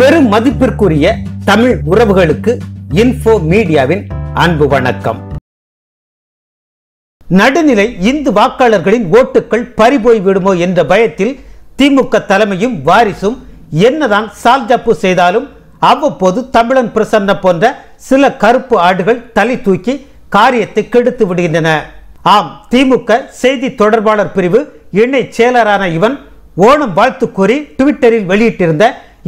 பெரும் மதிப்பிற்குரிய தமிழ் உறவுகளுக்கு இன்ஃபோ மீடியாவின் அன்பு வணக்கம் நடுநிலை இந்து வாக்காளர்களின் ஓட்டுகள் பறிபோய் விடுமோ என்ற பயத்தில் திமுக தலைமையும் வாரிசும் என்னதான் ஜப்பு செய்தாலும் அவ்வப்போது தமிழன் பிரசன்ன போன்ற சில கருப்பு ஆடுகள் தலை தூக்கி காரியத்தை கெடுத்து விடுகின்றன ஆம் திமுக செய்தி தொடர்பாளர் பிரிவு இணை செயலரான இவன் ஓணம் வாழ்த்து கூறி ட்விட்டரில் வெளியிட்டிருந்த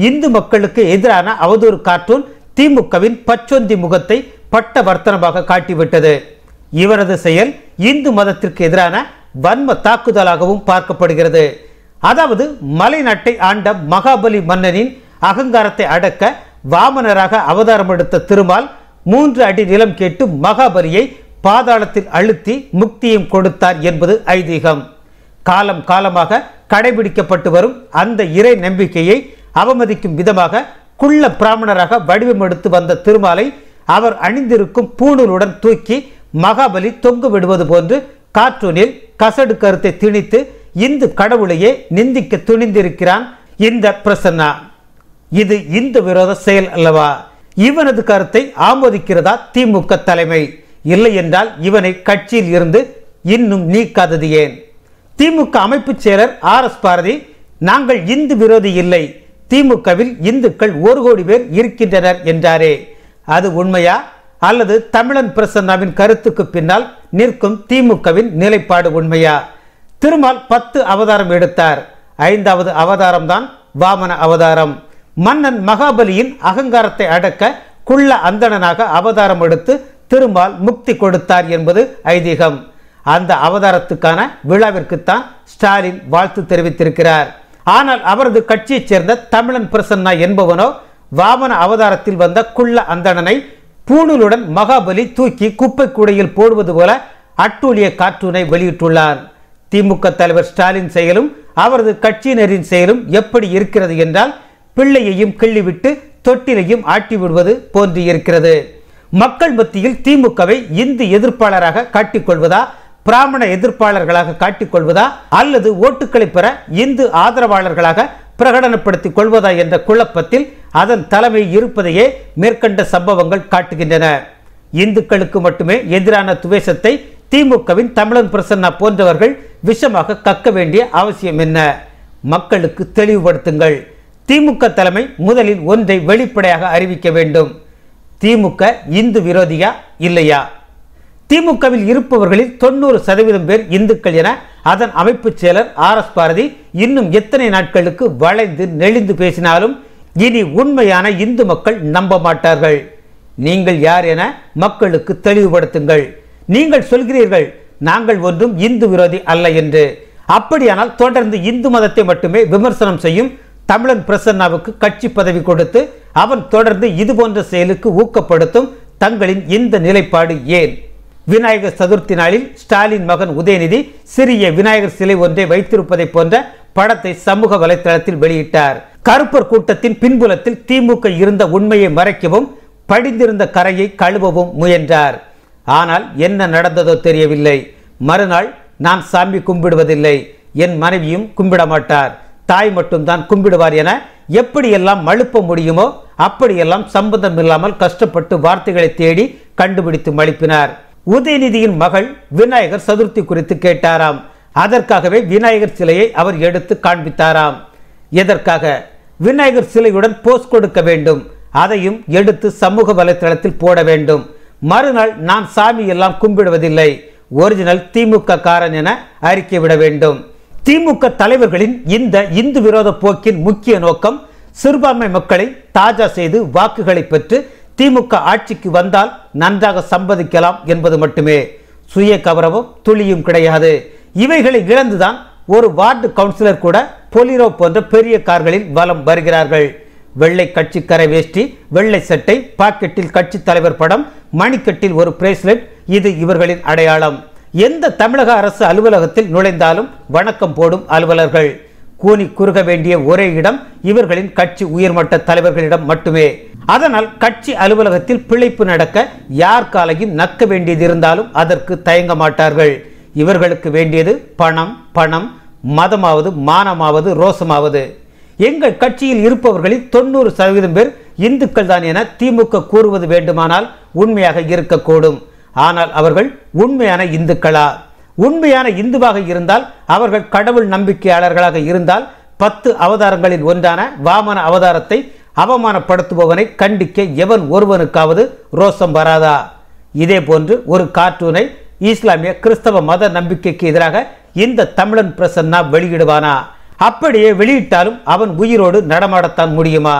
இந்து மக்களுக்கு எதிரான அவதூறு கார்ட்டூன் திமுகவின் பச்சொந்தி முகத்தை பட்ட வர்த்தனமாக காட்டிவிட்டது இவரது செயல் இந்து மதத்திற்கு எதிரான வன்ம தாக்குதலாகவும் பார்க்கப்படுகிறது அதாவது மலைநாட்டை ஆண்ட மகாபலி மன்னனின் அகங்காரத்தை அடக்க வாமனராக அவதாரம் எடுத்த திருமால் மூன்று அடி நிலம் கேட்டு மகாபலியை பாதாளத்தில் அழுத்தி முக்தியும் கொடுத்தார் என்பது ஐதீகம் காலம் காலமாக கடைபிடிக்கப்பட்டு வரும் அந்த இறை நம்பிக்கையை அவமதிக்கும் விதமாக குள்ள பிராமணராக வடிவம் எடுத்து வந்த திருமாலை அவர் அணிந்திருக்கும் பூணூலுடன் தூக்கி மகாபலி தொங்கு விடுவது போன்று கார்ட்டூனில் கசடு கருத்தை திணித்து இந்து கடவுளையே நிந்திக்க துணிந்திருக்கிறான் இந்த பிரசன்னா இது இந்து விரோத செயல் அல்லவா இவனது கருத்தை ஆமோதிக்கிறதா திமுக தலைமை இல்லை என்றால் இவனை கட்சியில் இருந்து இன்னும் நீக்காதது ஏன் திமுக அமைப்பு செயலர் ஆர் எஸ் பாரதி நாங்கள் இந்து விரோதி இல்லை திமுகவில் இந்துக்கள் ஒரு கோடி பேர் இருக்கின்றனர் என்றாரே அது உண்மையா அல்லது தமிழன் பிரசன்னாவின் கருத்துக்கு பின்னால் நிற்கும் திமுகவின் நிலைப்பாடு உண்மையா திருமால் பத்து அவதாரம் எடுத்தார் ஐந்தாவது அவதாரம் தான் வாமன அவதாரம் மன்னன் மகாபலியின் அகங்காரத்தை அடக்க குள்ள அந்தணனாக அவதாரம் எடுத்து திருமால் முக்தி கொடுத்தார் என்பது ஐதீகம் அந்த அவதாரத்துக்கான விழாவிற்குத்தான் ஸ்டாலின் வாழ்த்து தெரிவித்திருக்கிறார் ஆனால் அவரது கட்சியைச் சேர்ந்த தமிழன் பிரசன்னா என்பவனோ வாமன அவதாரத்தில் வந்த குள்ள அந்தணனை பூணூலுடன் மகாபலி தூக்கி குப்பை கூடையில் போடுவது போல அட்டூழிய கார்ட்டூனை வெளியிட்டுள்ளார் திமுக தலைவர் ஸ்டாலின் செயலும் அவரது கட்சியினரின் செயலும் எப்படி இருக்கிறது என்றால் பிள்ளையையும் கிள்ளிவிட்டு தொட்டிலையும் ஆட்டி விடுவது போன்று இருக்கிறது மக்கள் மத்தியில் திமுகவை இந்து எதிர்ப்பாளராக காட்டிக்கொள்வதா பிராமண எதிர்ப்பாளர்களாக காட்டிக்கொள்வதா அல்லது ஓட்டுகளை பெற இந்து ஆதரவாளர்களாக பிரகடனப்படுத்திக் கொள்வதா என்ற குழப்பத்தில் அதன் தலைமை இருப்பதையே மேற்கண்ட சம்பவங்கள் காட்டுகின்றன இந்துக்களுக்கு மட்டுமே எதிரான துவேஷத்தை திமுகவின் தமிழன் பிரசன்னா போன்றவர்கள் விஷமாக கக்க வேண்டிய அவசியம் என்ன மக்களுக்கு தெளிவுபடுத்துங்கள் திமுக தலைமை முதலில் ஒன்றை வெளிப்படையாக அறிவிக்க வேண்டும் திமுக இந்து விரோதியா இல்லையா திமுகவில் இருப்பவர்களில் தொண்ணூறு சதவீதம் பேர் இந்துக்கள் என அதன் அமைப்பு செயலர் ஆர் எஸ் பாரதி இன்னும் எத்தனை நாட்களுக்கு வளைந்து நெளிந்து பேசினாலும் இனி உண்மையான இந்து மக்கள் நம்ப மாட்டார்கள் நீங்கள் யார் என மக்களுக்கு தெளிவுபடுத்துங்கள் நீங்கள் சொல்கிறீர்கள் நாங்கள் ஒன்றும் இந்து விரோதி அல்ல என்று அப்படியானால் தொடர்ந்து இந்து மதத்தை மட்டுமே விமர்சனம் செய்யும் தமிழன் பிரசன்னாவுக்கு கட்சி பதவி கொடுத்து அவன் தொடர்ந்து இதுபோன்ற செயலுக்கு ஊக்கப்படுத்தும் தங்களின் இந்த நிலைப்பாடு ஏன் விநாயகர் சதுர்த்தி நாளில் ஸ்டாலின் மகன் உதயநிதி சிறிய விநாயகர் சிலை ஒன்றை வைத்திருப்பதை போன்ற படத்தை சமூக வலைதளத்தில் வெளியிட்டார் கருப்பர் கூட்டத்தின் பின்புலத்தில் திமுக இருந்த உண்மையை மறைக்கவும் படிந்திருந்த கரையை கழுவவும் முயன்றார் ஆனால் என்ன நடந்ததோ தெரியவில்லை மறுநாள் நான் சாமி கும்பிடுவதில்லை என் மனைவியும் கும்பிட மாட்டார் தாய் மட்டும்தான் கும்பிடுவார் என எப்படியெல்லாம் மழுப்ப முடியுமோ அப்படியெல்லாம் சம்பந்தம் இல்லாமல் கஷ்டப்பட்டு வார்த்தைகளை தேடி கண்டுபிடித்து மழுப்பினார் உதயநிதியின் மகள் விநாயகர் சதுர்த்தி குறித்து கேட்டாராம் அதற்காகவே விநாயகர் சிலையை அவர் எடுத்து காண்பித்தாராம் எதற்காக விநாயகர் சிலையுடன் போஸ்ட் கொடுக்க வேண்டும் அதையும் எடுத்து சமூக வலைதளத்தில் போட வேண்டும் மறுநாள் நான் சாமி எல்லாம் கும்பிடுவதில்லை ஒரிஜினல் திமுக காரன் என அறிக்கை விட வேண்டும் திமுக தலைவர்களின் இந்த இந்து விரோத போக்கின் முக்கிய நோக்கம் சிறுபான்மை மக்களை தாஜா செய்து வாக்குகளை பெற்று திமுக ஆட்சிக்கு வந்தால் நன்றாக சம்பதிக்கலாம் என்பது மட்டுமே சுய கவரவும் துளியும் கிடையாது இவைகளை இழந்துதான் ஒரு வார்டு கவுன்சிலர் கூட பொலிரோ போன்ற பெரிய கார்களில் வலம் வருகிறார்கள் வெள்ளை கட்சி கரை வேஷ்டி வெள்ளை சட்டை பாக்கெட்டில் கட்சி தலைவர் படம் மணிக்கட்டில் ஒரு பிரேஸ்லெட் இது இவர்களின் அடையாளம் எந்த தமிழக அரசு அலுவலகத்தில் நுழைந்தாலும் வணக்கம் போடும் அலுவலர்கள் கூனி குறுக வேண்டிய ஒரே இடம் இவர்களின் கட்சி உயர்மட்ட தலைவர்களிடம் மட்டுமே அதனால் கட்சி அலுவலகத்தில் பிழைப்பு நடக்க யார் காலையும் நக்க வேண்டியது இருந்தாலும் அதற்கு தயங்க மாட்டார்கள் இவர்களுக்கு வேண்டியது பணம் பணம் மதமாவது மானமாவது ரோசமாவது எங்கள் கட்சியில் இருப்பவர்களில் தொண்ணூறு சதவீதம் பேர் இந்துக்கள் தான் என திமுக கூறுவது வேண்டுமானால் உண்மையாக இருக்கக்கூடும் ஆனால் அவர்கள் உண்மையான இந்துக்களா உண்மையான இந்துவாக இருந்தால் அவர்கள் கடவுள் நம்பிக்கையாளர்களாக இருந்தால் பத்து அவதாரங்களில் ஒன்றான வாமன அவதாரத்தை அவமானப்படுத்துபவனை கண்டிக்க எவன் ஒருவனுக்காவது ரோசம் வராதா இதே போன்று ஒரு கார்ட்டூனை இஸ்லாமிய கிறிஸ்தவ மத நம்பிக்கைக்கு எதிராக இந்த தமிழன் பிரசன்னா வெளியிடுவானா அப்படியே வெளியிட்டாலும் அவன் உயிரோடு நடமாடத்தான் முடியுமா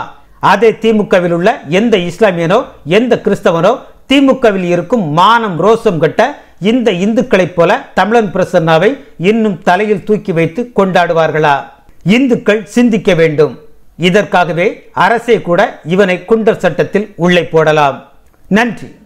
அதே திமுகவில் உள்ள எந்த இஸ்லாமியனோ எந்த கிறிஸ்தவனோ திமுகவில் இருக்கும் மானம் ரோசம் கட்ட இந்த இந்துக்களைப் போல தமிழன் பிரசன்னாவை இன்னும் தலையில் தூக்கி வைத்து கொண்டாடுவார்களா இந்துக்கள் சிந்திக்க வேண்டும் இதற்காகவே அரசே கூட இவனை குண்டர் சட்டத்தில் உள்ளே போடலாம் நன்றி